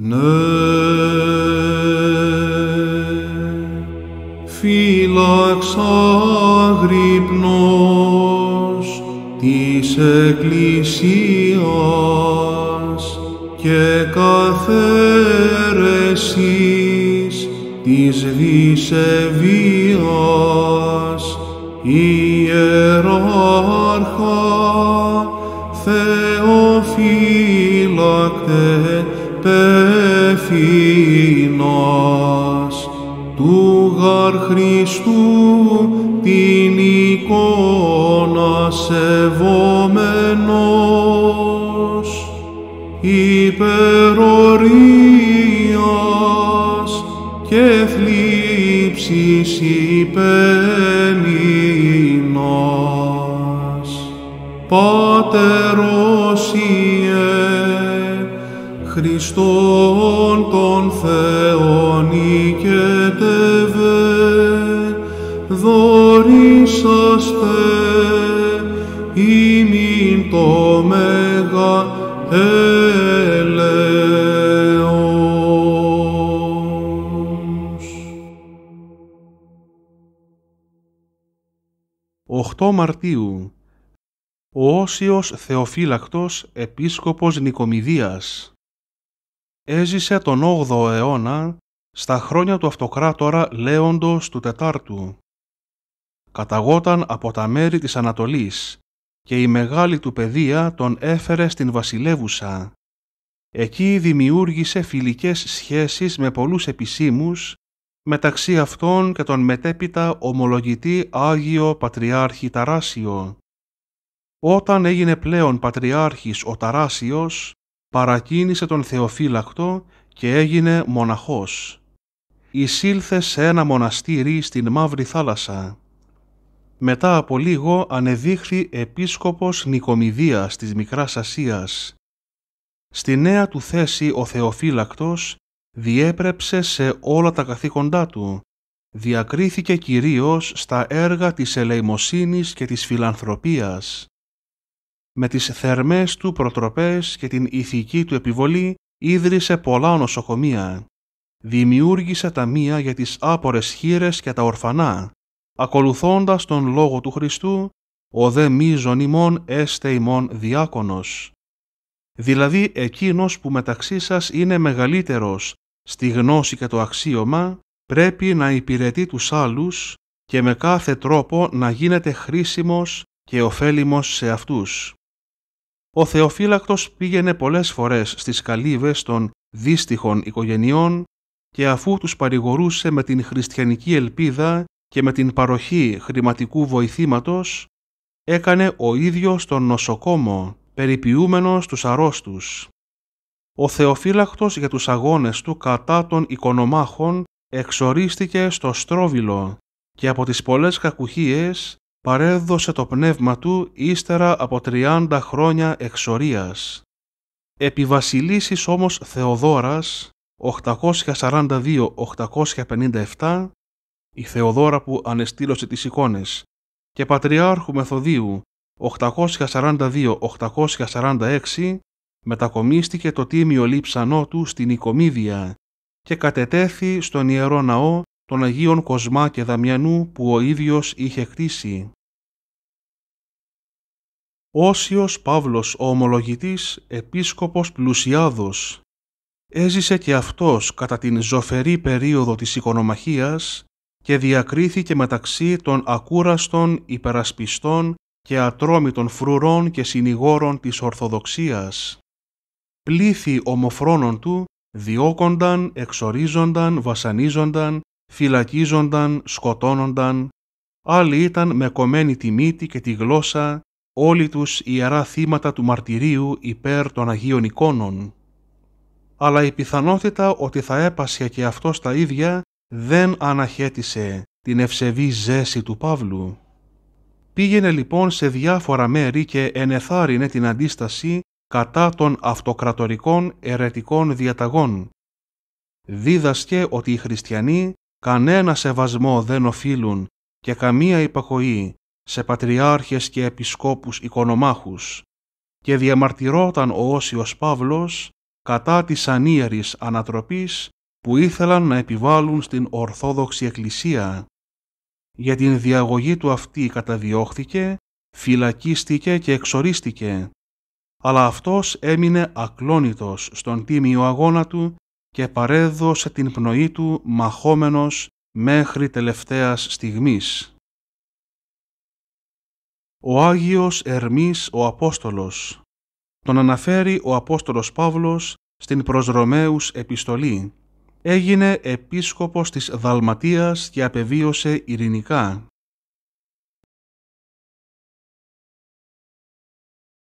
Ναι, φύλαξα γρυπνός της Εκκλησίας και αίρεσης της δισεβίας ιεράρχα Θεοφύλακτε του γαρ Χριστού την εικόνα σεβόμενος υπερορίας και θλίψης υπέμεινας Πάτερος Ιε Χριστόν τον Θεόν οικετεύε, δωρήσαστε ημιν το Μέγα Ελεός. 8 Μαρτίου ο Όσιος Θεοφύλακτος Επίσκοπος Νικομιδίας έζησε τον 8ο αιώνα στα χρόνια του αυτοκράτορα Λέοντος του Τετάρτου. Καταγόταν από τα μέρη της Ανατολής και η μεγάλη του παιδεία τον έφερε στην βασιλεύουσα. Εκεί δημιούργησε φιλικές σχέσεις με πολλούς επισήμους, μεταξύ αυτών και τον μετέπειτα ομολογητή Άγιο Πατριάρχη Ταράσιο. Όταν έγινε πλέον Πατριάρχης ο Ταράσιος, παρακίνησε τον Θεοφύλακτο και έγινε μοναχός. Εισήλθε σε ένα μοναστήρι στην Μαύρη Θάλασσα. Μετά από λίγο ανεδείχθη επίσκοπος Νικομιδίας της Μικράς Ασίας. Στη νέα του θέση ο Θεοφύλακτος διέπρεψε σε όλα τα καθήκοντά του. Διακρίθηκε κυρίως στα έργα της ελεημοσύνης και της φιλανθρωπίας με τις θερμές του προτροπές και την ηθική του επιβολή ίδρυσε πολλά νοσοκομεία. Δημιούργησε ταμεία για τις άπορες χείρες και τα ορφανά. Ακολουθώντας τον λόγο του Χριστού, ο δε μίζων ημών έστε ημών διάκονος. Δηλαδή εκείνος που μεταξύ σας είναι μεγαλύτερος στη γνώση και το αξίωμα, πρέπει να υπηρετεί τους άλλους και με κάθε τρόπο να γίνεται χρήσιμος και ωφέλιμος σε αυτούς. Ο Θεοφύλακτος πήγαινε πολλές φορές στις καλύβες των δύστιχων οικογενειών και αφού τους παρηγορούσε με την χριστιανική ελπίδα και με την παροχή χρηματικού βοηθήματος, έκανε ο ίδιος τον νοσοκόμο, περιποιούμενος τους αρρώστους. Ο Θεοφύλακτος για τους αγώνες του κατά των οικονομάχων εξορίστηκε στο Στρόβιλο και από τις πολλές κακουχίες παρέδωσε το πνεύμα του ύστερα από 30 χρόνια εξορίας. βασιλίσης όμως Θεοδόρας 842-857 η Θεοδόρα που ανεστήλωσε τις εικόνες και Πατριάρχου Μεθοδίου 842-846 μετακομίστηκε το τίμιο λείψανό του στην Οικομίδια και κατετέθη στον Ιερό Ναό των Αγίων Κοσμά και Δαμιανού που ο ίδιος είχε κτίσει. Όσιος Παύλος ο ομολογητής επίσκοπος Πλουσιάδος έζησε και αυτός κατά την ζωφερή περίοδο της οικονομαχίας και διακρίθηκε μεταξύ των ακούραστων υπερασπιστών και ατρόμητων φρουρών και συνηγόρων της Ορθοδοξίας. Πλήθη ομοφρόνων του διώκονταν, εξορίζονταν, βασανίζονταν, φυλακίζονταν, σκοτώνονταν, άλλοι ήταν με κομμένη τη μύτη και τη γλώσσα όλοι τους ιερά θύματα του μαρτυρίου υπέρ των Αγίων εικόνων. Αλλά η πιθανότητα ότι θα έπασχε και αυτός τα ίδια δεν αναχέτησε την ευσεβή ζέση του Παύλου. Πήγαινε λοιπόν σε διάφορα μέρη και ενεθάρινε την αντίσταση κατά των αυτοκρατορικών ερετικών διαταγών. Δίδασκε ότι οι χριστιανοί κανένα σεβασμό δεν οφείλουν και καμία υπακοή σε πατριάρχες και επισκόπους οικονομάχους και διαμαρτυρόταν ο Όσιος Παύλος κατά της ανίερης ανατροπής που ήθελαν να επιβάλλουν στην Ορθόδοξη Εκκλησία. Για την διαγωγή του αυτή καταδιώχθηκε, φυλακίστηκε και εξορίστηκε, αλλά αυτός έμεινε ακλόνητος στον τίμιο αγώνα του και παρέδωσε την πνοή του μαχόμενος μέχρι τελευταίας στιγμής ο Άγιος Ερμής ο Απόστολος. Τον αναφέρει ο Απόστολος Παύλος στην προς Ρωμαίους επιστολή. Έγινε επίσκοπος της Δαλματίας και απεβίωσε ειρηνικά.